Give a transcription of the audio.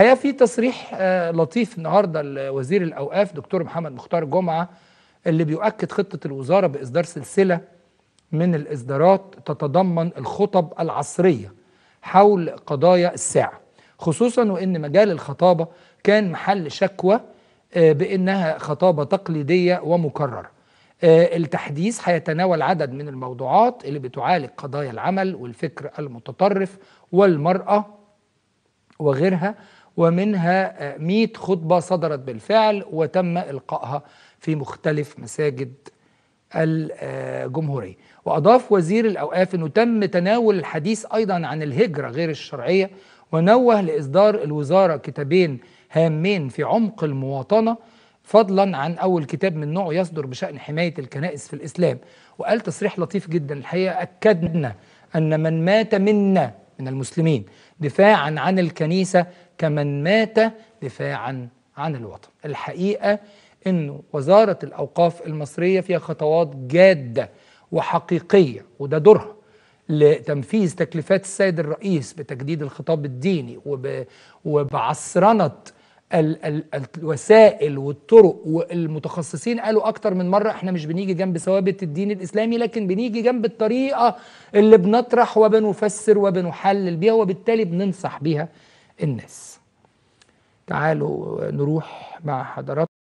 الحقيقه في تصريح آه، لطيف النهارده لوزير الاوقاف دكتور محمد مختار جمعه اللي بيؤكد خطه الوزاره باصدار سلسله من الاصدارات تتضمن الخطب العصريه حول قضايا الساعه خصوصا وان مجال الخطابه كان محل شكوى آه، بانها خطابه تقليديه ومكرره آه، التحديث هيتناول عدد من الموضوعات اللي بتعالج قضايا العمل والفكر المتطرف والمرأة وغيرها ومنها 100 آه، خطبة صدرت بالفعل وتم إلقائها في مختلف مساجد الجمهورية وأضاف وزير الأوقاف أنه تم تناول الحديث أيضا عن الهجرة غير الشرعية ونوه لإصدار الوزارة كتابين هامين في عمق المواطنة فضلا عن أول كتاب من نوعه يصدر بشأن حماية الكنائس في الإسلام وقال تصريح لطيف جدا الحقيقة أكدنا أن من مات منا من المسلمين دفاعا عن الكنيسة كمن مات دفاعا عن الوطن الحقيقة أن وزارة الأوقاف المصرية فيها خطوات جادة وحقيقية وده دورها لتنفيذ تكليفات السيد الرئيس بتجديد الخطاب الديني وب... وبعصرنة ال... ال... الوسائل والطرق والمتخصصين قالوا أكتر من مرة احنا مش بنيجي جنب ثوابت الدين الإسلامي لكن بنيجي جنب الطريقة اللي بنطرح وبنفسر وبنحلل بيها وبالتالي بننصح بيها الناس تعالوا نروح مع حضراتكم